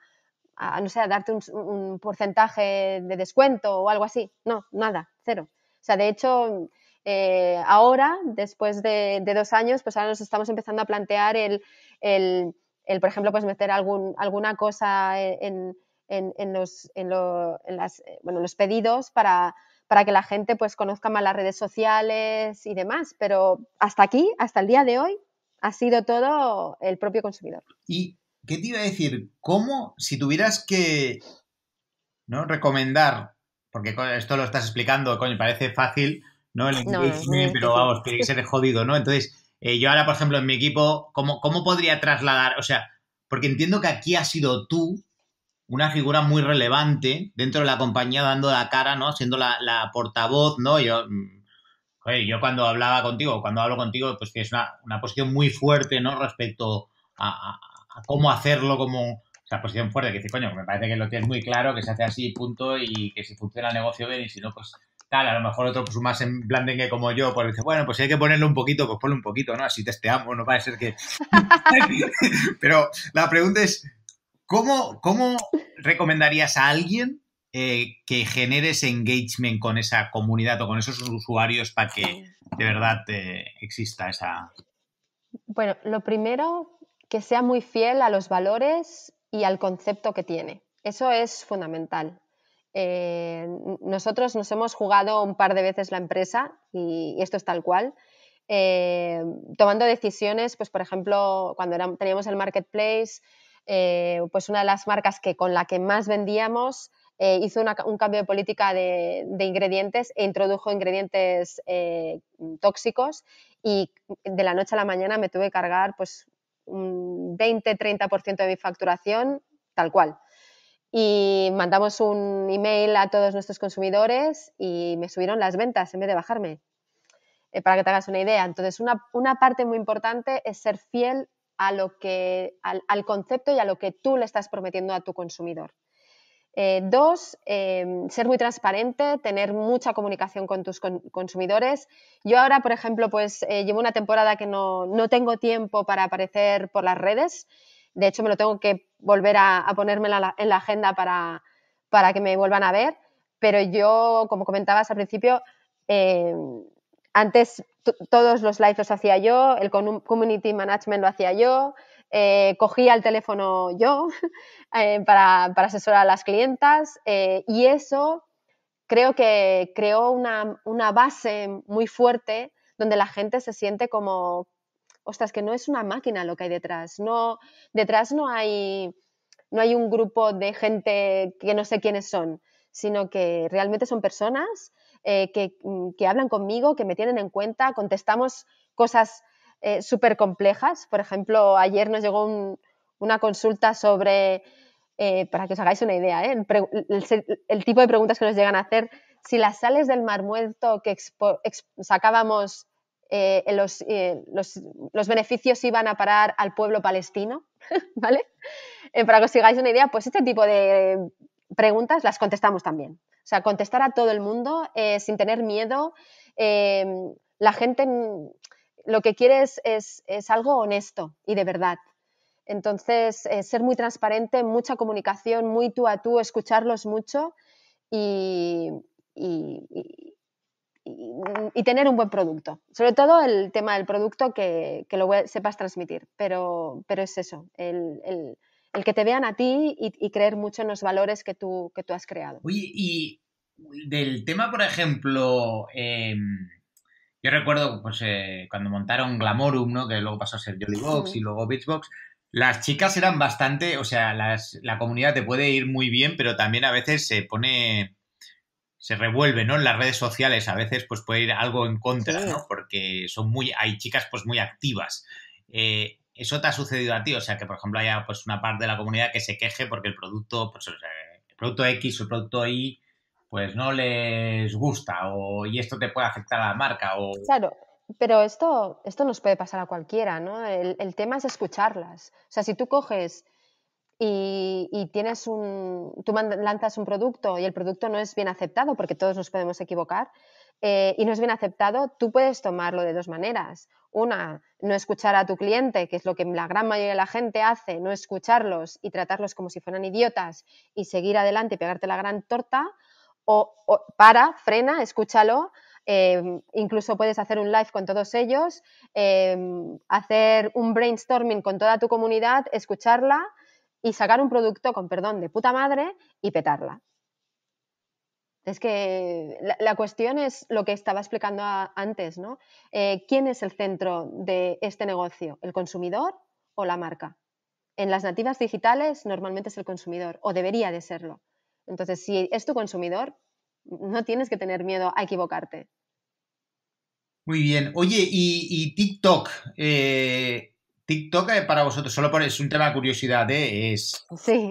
Speaker 3: no sé, a darte un, porcentaje de descuento o algo así. No, nada, cero. O sea, de hecho, eh, ahora, después de, dos años, pues ahora nos estamos empezando a plantear el, el, el por ejemplo, pues meter algún, alguna cosa en, los, eh, los pedidos para para que la gente pues conozca más las redes sociales y demás. Pero hasta aquí, hasta el día de hoy, ha sido todo el propio consumidor.
Speaker 2: ¿Y qué te iba a decir? ¿Cómo, si tuvieras que ¿no? recomendar, porque esto lo estás explicando, coño, parece fácil, ¿no? pero vamos, tiene que ser jodido, ¿no? Entonces, eh, yo ahora, por ejemplo, en mi equipo, ¿cómo, ¿cómo podría trasladar? O sea, porque entiendo que aquí ha sido tú una figura muy relevante dentro de la compañía, dando la cara, ¿no? Siendo la, portavoz, ¿no? Yo, mm, yo cuando hablaba contigo, cuando hablo contigo, pues que es una, posición muy fuerte, ¿no? Respecto a, cómo hacerlo, como esa posición fuerte, que dice, coño, me parece que lo tienes muy claro, que se hace así, punto, y que si funciona el negocio bien, y si no, pues tal, a lo mejor otro pues más en plan que como yo, pues dice, bueno, pues si hay que ponerle un poquito, pues ponle un poquito, ¿no? Así testeamos, no parece ser que... Pero la pregunta es, ¿Cómo, recomendarías a alguien eh, que genere ese engagement con esa comunidad o con esos usuarios para que de verdad eh, exista esa...
Speaker 3: Bueno, lo primero, que sea muy fiel a los valores y al concepto que tiene. Eso es fundamental. Eh, nosotros nos hemos jugado un par de veces la empresa y, esto es tal cual. tomando decisiones, pues por ejemplo, cuando teníamos el marketplace, eh, pues una de las marcas que con la que más vendíamos eh, hizo un cambio de política de, ingredientes e introdujo ingredientes eh, tóxicos y de la noche a la mañana me tuve que cargar pues un 20-30% de mi facturación tal cual. Y mandamos un email a todos nuestros consumidores y me subieron las ventas en vez de bajarme, para que te hagas una idea. Entonces, una, una parte muy importante es ser fiel lo que, al, concepto y a lo que tú le estás prometiendo a tu consumidor. Eh, dos, em, ser muy transparente, tener mucha comunicación con tus consumidores. Yo ahora, por ejemplo, pues eh, llevo una temporada que no, tengo tiempo para aparecer por las redes. De hecho, me lo tengo que volver a, ponerme en la, agenda para, para que me vuelvan a ver. Pero yo, como comentabas al principio, eh, antes todos los lives los hacía yo, el community management lo hacía yo, eh, cogía el teléfono yo eh, para, asesorar a las clientas eh, y eso creo que creó una, base muy fuerte donde la gente se siente como, ostras, que no es una máquina lo que hay detrás, no, detrás no hay, no hay un grupo de gente que no sé quiénes son, sino que realmente son personas eh, mm, que, hablan conmigo, que me tienen en cuenta, contestamos cosas eh, súper complejas. Por ejemplo, ayer nos llegó una consulta sobre, eh, para que os hagáis una idea, el, tipo de preguntas que nos llegan a hacer, si las sales del mar muerto que sacábamos los, beneficios iban a parar al pueblo palestino, ¿vale? para que os hagáis una idea, pues este tipo de preguntas las contestamos también. O sea, contestar a todo el mundo eh, sin tener miedo. Eh, la gente mm, lo que quiere es, algo honesto y de verdad. Entonces, ser muy transparente, mucha comunicación, muy tú a tú, escucharlos mucho y, y, tener un buen producto. Sobre todo el tema del producto que, que lo sepas transmitir, pero, pero es eso, el el que te vean a ti y, creer mucho en los valores que tú, que tú has creado.
Speaker 2: Oye, y del tema, por ejemplo, em, yo recuerdo pues, eh, cuando montaron Glamorum, ¿no? que luego pasó a ser Jolly Box y luego Beachbox, las chicas eran bastante, o sea, la comunidad te puede ir muy bien, pero también a veces se pone, se revuelve, ¿no? En las redes sociales a veces pues puede ir algo en contra, ¿no? Porque son muy, hay chicas pues muy activas. Eh, eso te ha sucedido a ti, o sea, que por ejemplo haya pues una parte de la comunidad que se queje porque el producto, pues, el producto X o el producto Y, pues no les gusta o y esto te puede afectar a la marca o...
Speaker 3: Claro, pero esto, esto nos puede pasar a cualquiera, ¿no? El, tema es escucharlas. O sea, si tú coges y, y, tienes un, tú lanzas un producto y el producto no es bien aceptado porque todos nos podemos equivocar, eh, y no es bien aceptado, tú puedes tomarlo de dos maneras. Una, no escuchar a tu cliente, que es lo que la gran mayoría de la gente hace, no escucharlos y tratarlos como si fueran idiotas y seguir adelante y pegarte la gran torta. O, para, frena, escúchalo. Eh, incluso puedes hacer un live con todos ellos, eh, hacer un brainstorming con toda tu comunidad, escucharla y sacar un producto, con perdón, de puta madre y petarla. Es que la, cuestión es lo que estaba explicando antes, ¿no? Eh, ¿Quién es el centro de este negocio? ¿El consumidor o la marca? En las nativas digitales normalmente es el consumidor, o debería de serlo. Entonces, si es tu consumidor, no tienes que tener miedo a equivocarte.
Speaker 2: Muy bien. Oye, y, TikTok, eh, TikTok eh, para vosotros, solo por, es un tema de curiosidad, eh, es,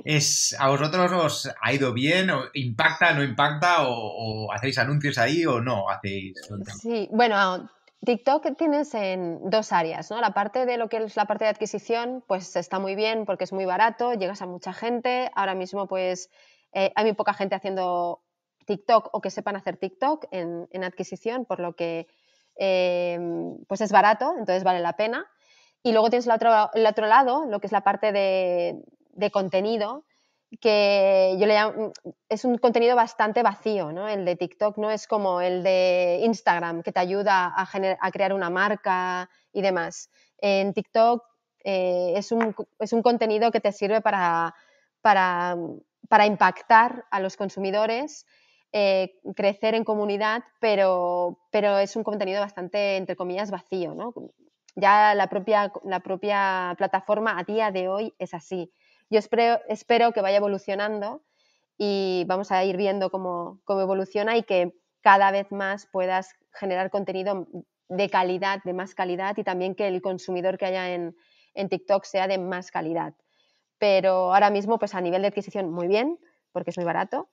Speaker 2: es, ¿a vosotros os ha ido bien? O, ¿Impacta, no impacta? O, hacéis anuncios ahí o no? ¿Hacéis
Speaker 3: sí, bueno, TikTok tienes en dos áreas, ¿no? La parte de lo que es la parte de adquisición, pues está muy bien porque es muy barato, llegas a mucha gente, ahora mismo pues eh, hay muy poca gente haciendo TikTok o que sepan hacer TikTok en, en adquisición, por lo que pues es barato, entonces vale la pena. Y luego tienes el otro, lado, lo que es la parte de, contenido, que yo le es un contenido bastante vacío, ¿no? El de TikTok no es como el de Instagram, que te ayuda a, a crear una marca y demás. En TikTok eh, es, un, es, un, contenido que te sirve para, para, impactar a los consumidores, eh, crecer en comunidad, pero, pero es un contenido bastante, entre comillas, vacío, ¿no? ya la propia, la propia plataforma a día de hoy es así. Yo espero, espero que vaya evolucionando y vamos a ir viendo cómo, evoluciona y que cada vez más puedas generar contenido de calidad, de más calidad y también que el consumidor que haya en, en TikTok sea de más calidad. Pero ahora mismo, pues a nivel de adquisición, muy bien, porque es muy barato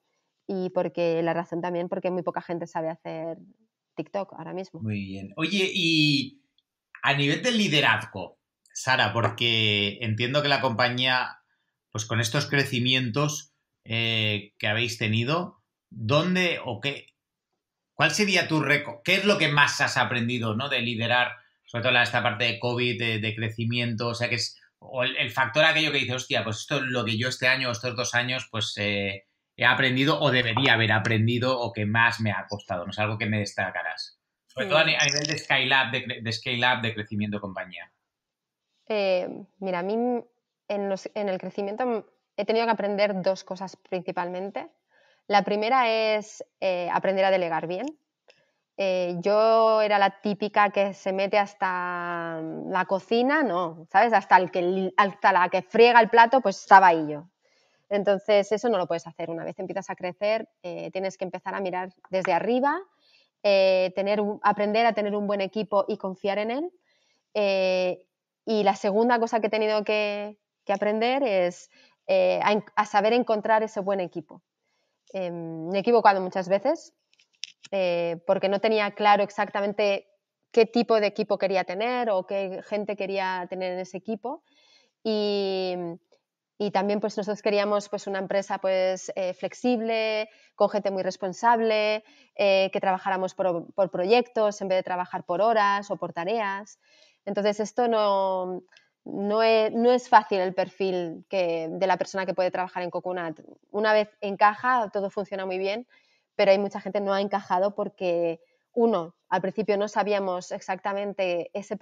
Speaker 3: y porque la razón también, porque muy poca gente sabe hacer TikTok ahora mismo. Muy bien.
Speaker 2: Oye, y a nivel de liderazgo, Sara, porque entiendo que la compañía, pues con estos crecimientos eh, que habéis tenido, ¿dónde o qué? ¿Cuál sería tu récord? ¿Qué es lo que más has aprendido ¿no? de liderar, sobre todo esta parte de COVID, de, crecimiento? O sea, que es el, factor aquello que dice, hostia, pues esto es lo que yo este año, estos dos años, pues eh, he aprendido o debería haber aprendido o que más me ha costado. No es algo que me destacarás. Sobre todo a nivel de scale up, de, scale up, de crecimiento compañía.
Speaker 3: Eh, mira, a mí en, el crecimiento mm, he tenido que aprender dos cosas principalmente. La primera es eh, aprender a delegar bien. Eh, yo era la típica que se mete hasta mm, la cocina, no, ¿sabes? Hasta, el que, hasta la que friega el plato, pues estaba ahí yo. Entonces, eso no lo puedes hacer. Una vez empiezas a crecer, tienes que empezar a mirar desde arriba eh, tener aprender a tener un buen equipo y confiar en él. Eh, y la segunda cosa que he tenido que, aprender es eh, a, saber encontrar ese buen equipo. Em, me he equivocado muchas veces porque no tenía claro exactamente qué tipo de equipo quería tener o qué gente quería tener en ese equipo. Y, y también pues nosotros queríamos pues una empresa pues eh, flexible, con gente muy responsable, eh, que trabajáramos por, proyectos en vez de trabajar por horas o por tareas. Entonces esto no, no, es, no es fácil el perfil que, de la persona que puede trabajar en Coconut. Una vez encaja, todo funciona muy bien, pero hay mucha gente no ha encajado porque uno, al principio no sabíamos exactamente ese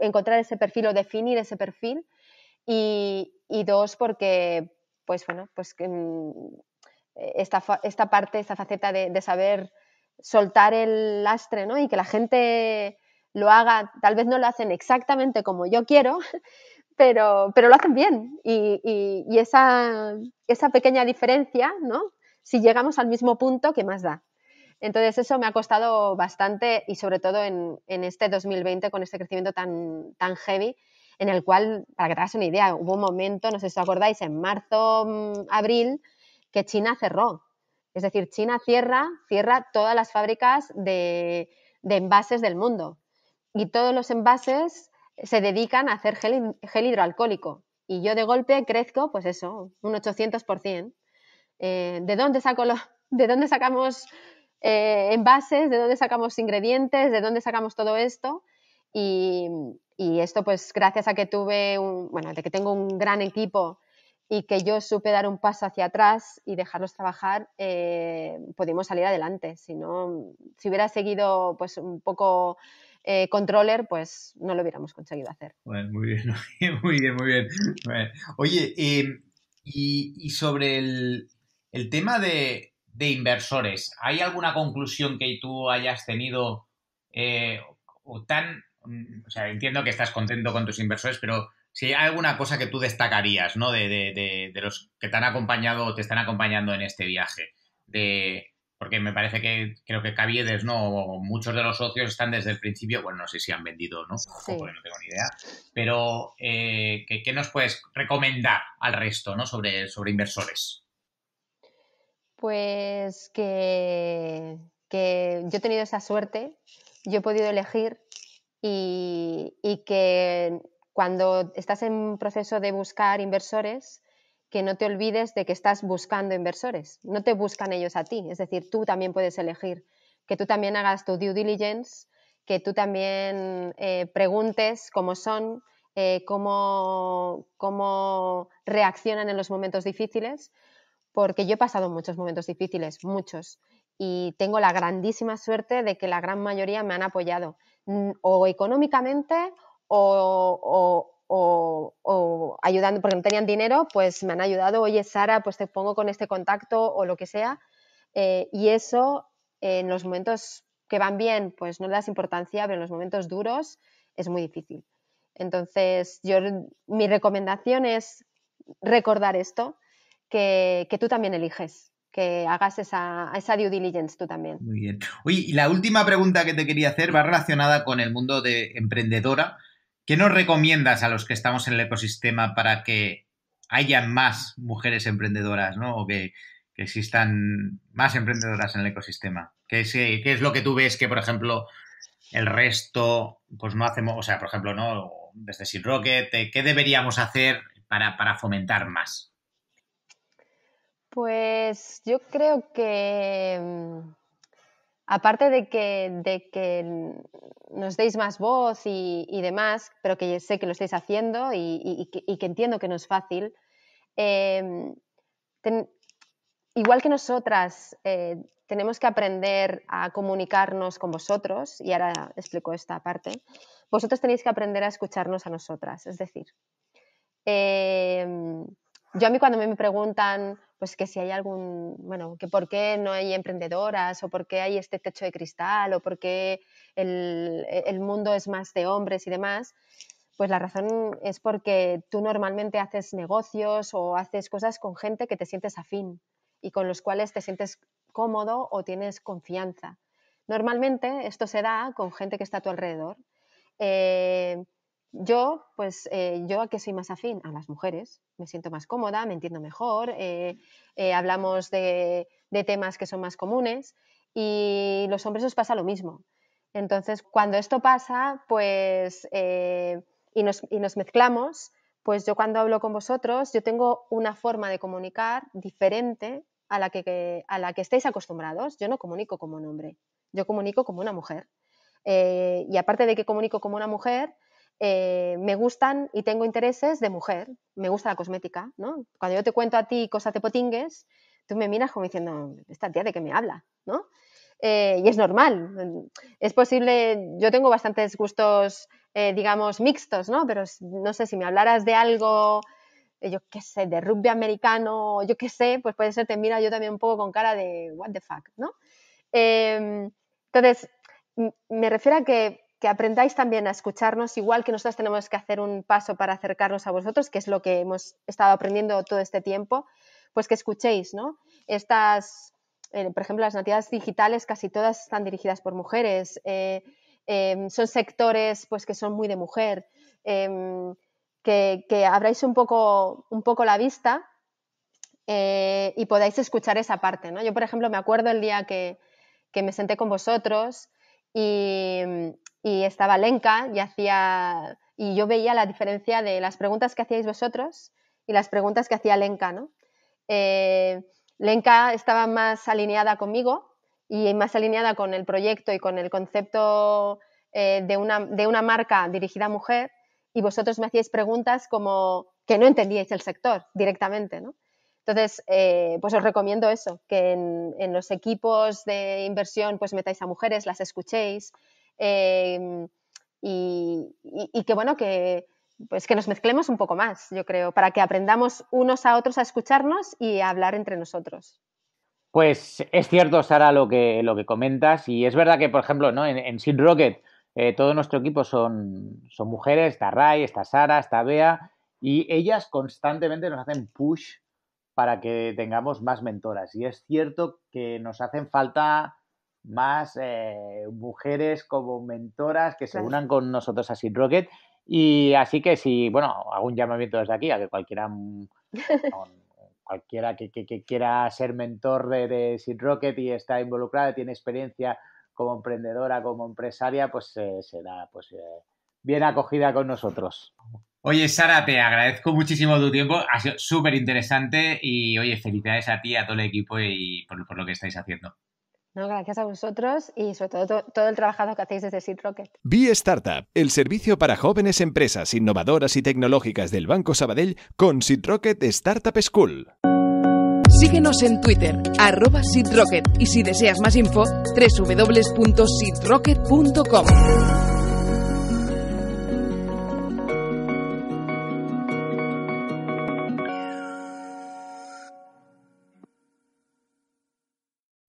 Speaker 3: encontrar ese perfil o definir ese perfil y, dos, porque, pues bueno, pues mm, esta, esta parte, esta faceta de, saber soltar el lastre, ¿no? Y que la gente lo haga, tal vez no lo hacen exactamente como yo quiero, pero, pero lo hacen bien. Y, y, y esa, esa pequeña diferencia, ¿no? Si llegamos al mismo punto, ¿qué más da? Entonces eso me ha costado bastante y sobre todo en, en este 2020 con este crecimiento tan, tan heavy en el cual, para que te una idea, hubo un momento, no sé si os acordáis, en marzo, mm, abril, que China cerró. Es decir, China cierra, cierra todas las fábricas de, de envases del mundo. Y todos los envases se dedican a hacer gel, gel hidroalcohólico. Y yo de golpe crezco, pues eso, un 800%. Eh, ¿de, dónde saco ¿De dónde sacamos eh, envases? ¿De dónde sacamos ingredientes? ¿De dónde sacamos todo esto? Y, y esto pues gracias a que tuve un, bueno, de que tengo un gran equipo y que yo supe dar un paso hacia atrás y dejarlos trabajar, eh, pudimos salir adelante. Si no, si hubiera seguido pues un poco eh, controller, pues no lo hubiéramos conseguido hacer.
Speaker 1: muy bien, muy
Speaker 2: bien, muy bien. oye, em, y, y, sobre el, el tema de, de, inversores, ¿hay alguna conclusión que tú hayas tenido eh, o tan Mm, entiendo que estás contento con tus inversores, pero si hay alguna cosa que tú destacarías, ¿no? De, los que te han acompañado o te están acompañando en este viaje. porque me parece que creo que Caviedes, ¿no? muchos de los socios están desde el principio, bueno, no sé si han vendido, ¿no?
Speaker 1: Porque no tengo ni
Speaker 2: idea. Pero, eh, ¿qué, nos puedes recomendar al resto, Sobre, inversores.
Speaker 3: Pues que, que yo he tenido esa suerte, yo he podido elegir y, que cuando estás en proceso de buscar inversores, que no te olvides de que estás buscando inversores, no te buscan ellos a ti, es decir, tú también puedes elegir, que tú también hagas tu due diligence, que tú también eh, preguntes cómo son, eh, cómo, cómo reaccionan en los momentos difíciles, porque yo he pasado muchos momentos difíciles, muchos, y tengo la grandísima suerte de que la gran mayoría me han apoyado Mm, o económicamente o, ayudando, porque no tenían dinero, pues me han ayudado, oye Sara, pues te pongo con este contacto o lo que sea. Eh, y eso en los momentos que van bien, pues no le das importancia, pero en los momentos duros es muy difícil. Entonces, yo, mi recomendación es recordar esto, que tú también eliges que hagas esa, esa due diligence tú también.
Speaker 2: Muy bien. Oye, y la última pregunta que te quería hacer va relacionada con el mundo de emprendedora. ¿Qué nos recomiendas a los que estamos en el ecosistema para que hayan más mujeres emprendedoras, ¿no? O que, existan más emprendedoras en el ecosistema. ¿Qué es, ¿Qué es, lo que tú ves que, por ejemplo, el resto, pues no hacemos, o sea, por ejemplo, ¿no? Desde Seed Rocket, ¿qué deberíamos hacer para, para fomentar más?
Speaker 3: Pues yo creo que mm, aparte de que, de que nos deis más voz y, demás, pero que sé que lo estáis haciendo y, que, entiendo que no es fácil, em, igual que nosotras eh, tenemos que aprender a comunicarnos con vosotros, y ahora explico esta parte, vosotros tenéis que aprender a escucharnos a nosotras. Es decir, em, yo a mí cuando me preguntan pues que si hay algún, bueno, que por qué no hay emprendedoras o por qué hay este techo de cristal o por qué e, el, mundo es más de hombres y demás, pues la razón es porque tú normalmente haces negocios o haces cosas con gente que te sientes afín y con los cuales te sientes cómodo o tienes confianza. Normalmente esto se da con gente que está a tu alrededor. Eh, yo, pues, eh, yo a que soy más afín a las mujeres, me siento más cómoda, me entiendo mejor, eh, eh, hablamos de, temas que son más comunes y los hombres os pasa lo mismo. Entonces, cuando esto pasa, pues, y nos, mezclamos, pues yo cuando hablo con vosotros, yo tengo una forma de comunicar diferente a la que, a la que estáis acostumbrados. Yo no comunico como un hombre, yo comunico como una mujer. y aparte de que comunico como una mujer, eh, me gustan y tengo intereses de mujer, me gusta la cosmética, ¿no? Cuando yo te cuento a ti cosas de potingues, tú me miras como diciendo, esta tía de qué me habla, ¿no? Eh, y es normal, es posible, yo tengo bastantes gustos, eh, digamos, mixtos, ¿no? Pero no sé, si me hablaras de algo, yo qué sé, de rugby americano, yo qué sé, pues puede ser, te mira yo también un poco con cara de, what the fuck, ¿no? Em, entonces, me refiero a que aprendáis también a escucharnos, igual que nosotros tenemos que hacer un paso para acercarnos a vosotros, que es lo que hemos estado aprendiendo todo este tiempo, pues que escuchéis, ¿no? Estas, eh, por ejemplo, las nativas digitales casi todas están dirigidas por mujeres, eh, em, son sectores pues que son muy de mujer, em, que, que, abráis un poco, un poco la vista eh, y podáis escuchar esa parte, ¿no? Yo, por ejemplo, me acuerdo el día que, que me senté con vosotros y, y estaba Lenca y hacía y yo veía la diferencia de las preguntas que hacíais vosotros y las preguntas que hacía Lenca, ¿no? Eh, Lenka estaba más alineada conmigo y más alineada con el proyecto y con el concepto eh, de, una, marca dirigida a mujer y vosotros me hacíais preguntas como que no entendíais el sector directamente, ¿no? Entonces, eh, pues os recomiendo eso, que en, en, los equipos de inversión pues metáis a mujeres, las escuchéis, Em, y, que bueno, que pues que nos mezclemos un poco más, yo creo, para que aprendamos unos a otros a escucharnos y a hablar entre nosotros.
Speaker 2: Pues es cierto, Sara, lo que, lo que comentas, y es verdad que, por ejemplo, ¿no? en, sin Rocket eh, todo nuestro equipo son, son mujeres, está Ray, está Sara, está Bea, y ellas constantemente nos hacen push para que tengamos más mentoras. Y es cierto que nos hacen falta más eh, mujeres como mentoras que se unan con nosotros a Seed Rocket. Y así que si, bueno, hago un llamamiento desde aquí a que cualquiera, mm, cualquiera que, quiera ser mentor de, de Rocket y está involucrada, tiene experiencia como emprendedora, como empresaria, pues eh, será pues, eh, bien acogida con nosotros. Oye, Sara, te agradezco muchísimo tu tiempo. Ha sido súper interesante y, oye, felicidades a ti, a todo el equipo y
Speaker 1: por lo que estáis haciendo
Speaker 3: gracias a vosotros y sobre todo todo el trabajo que hacéis desde Seedrocket. Rocket.
Speaker 1: Startup, el servicio para jóvenes empresas innovadoras y tecnológicas del Banco Sabadell con Seedrocket Startup School. Síguenos en Twitter, arroba SeedRocket y si deseas más info, www.seedrocket.com.